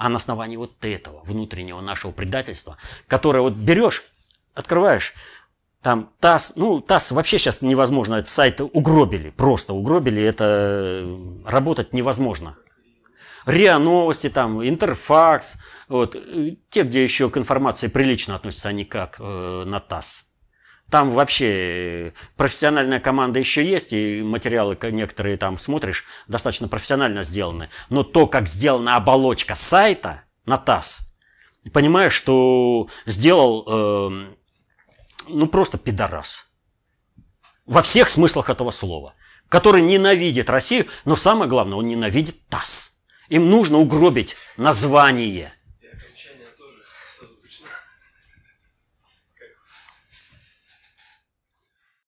а на основании вот этого внутреннего нашего предательства, которое вот берешь, открываешь, там ТАСС, ну ТАСС вообще сейчас невозможно, этот сайт угробили, просто угробили, это э, работать невозможно. РИА Новости, там, Интерфакс, вот, э, те, где еще к информации прилично относятся, а не как э, на ТАСС. Там вообще э, профессиональная команда еще есть, и материалы некоторые там смотришь, достаточно профессионально сделаны. Но то, как сделана оболочка сайта на ТАСС, понимаешь, что сделал, э, ну, просто пидорас. Во всех смыслах этого слова. Который ненавидит Россию, но самое главное, он ненавидит ТАСС. Им нужно угробить название –